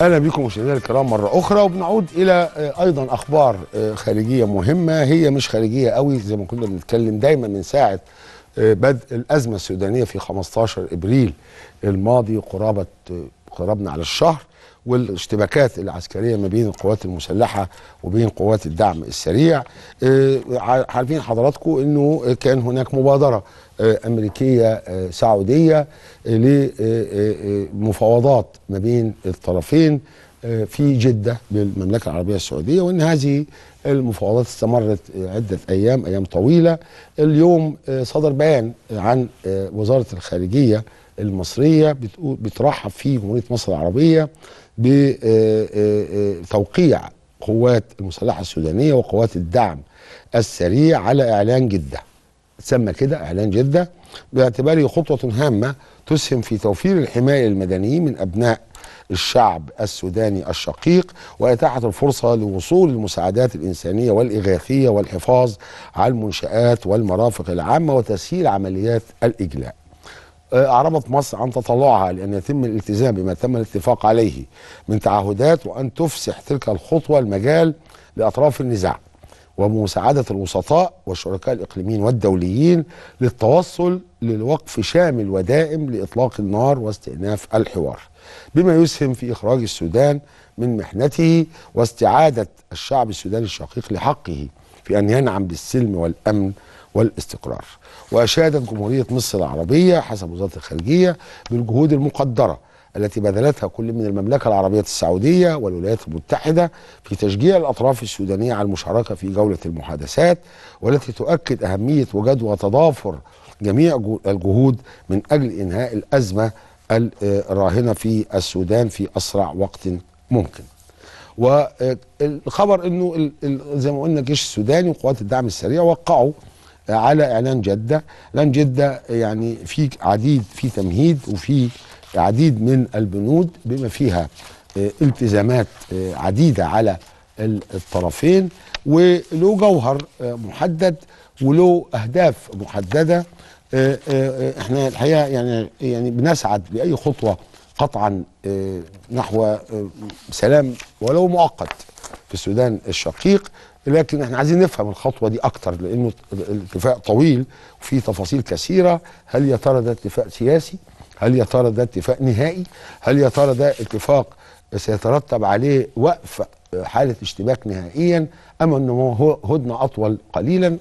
اهلا بكم مشاهدينا الكرام مره اخرى وبنعود الى آه، ايضا اخبار آه، خارجيه مهمه هي مش خارجيه قوي زي ما كنا بنتكلم دايما من ساعه آه، بدء الازمه السودانيه في 15 ابريل الماضي قرابه قربنا على الشهر والاشتباكات العسكريه ما بين القوات المسلحه وبين قوات الدعم السريع آه، عارفين حضراتكم انه كان هناك مبادره آه، امريكيه آه، سعوديه لمفاوضات ما بين الطرفين آه، في جدة بالمملكة العربية السعودية وأن هذه المفاوضات استمرت عدة أيام أيام طويلة اليوم آه، صدر بيان عن آه، وزارة الخارجية المصرية بترحب فيه جمهورية مصر العربية بتوقيع قوات المسلحة السودانية وقوات الدعم السريع على إعلان جدة تسمى كده إعلان جدة باعتباره خطوة هامة تسهم في توفير الحماية للمدنيين من أبناء الشعب السوداني الشقيق وإتاحة الفرصه لوصول المساعدات الانسانيه والاغاثيه والحفاظ على المنشات والمرافق العامه وتسهيل عمليات الاجلاء. آه، أعربت مصر عن تطلعها لأن يتم الالتزام بما تم الاتفاق عليه من تعهدات وأن تفسح تلك الخطوة المجال لأطراف النزاع ومساعدة الوسطاء والشركاء الإقليميين والدوليين للتوصل للوقف شامل ودائم لإطلاق النار واستئناف الحوار بما يسهم في إخراج السودان من محنته واستعادة الشعب السوداني الشقيق لحقه في أن ينعم بالسلم والأمن والاستقرار وأشادت جمهورية مصر العربية حسب وزارة الخارجية بالجهود المقدرة التي بذلتها كل من المملكة العربية السعودية والولايات المتحدة في تشجيع الأطراف السودانية على المشاركة في جولة المحادثات والتي تؤكد أهمية وجدوى تضافر جميع الجهود من أجل إنهاء الأزمة الراهنة في السودان في أسرع وقت ممكن والخبر انه زي ما قلنا الجيش السوداني وقوات الدعم السريع وقعوا آه، على اعلان جده اعلان جده يعني في عديد في تمهيد وفي العديد من البنود بما فيها آه، التزامات آه، عديدة على الطرفين وله جوهر آه، محدد وله أهداف محددة احنا الحقيقة يعني, يعني بنسعد بأي خطوة قطعا نحو سلام ولو مؤقت في السودان الشقيق لكن احنا عايزين نفهم الخطوه دي اكتر لانه الاتفاق طويل وفي تفاصيل كثيره هل يا ترى ده اتفاق سياسي؟ هل يا ترى ده اتفاق نهائي؟ هل يا ترى ده اتفاق سيترتب عليه وقف حاله اشتباك نهائيا ام انه هو هدنه اطول قليلا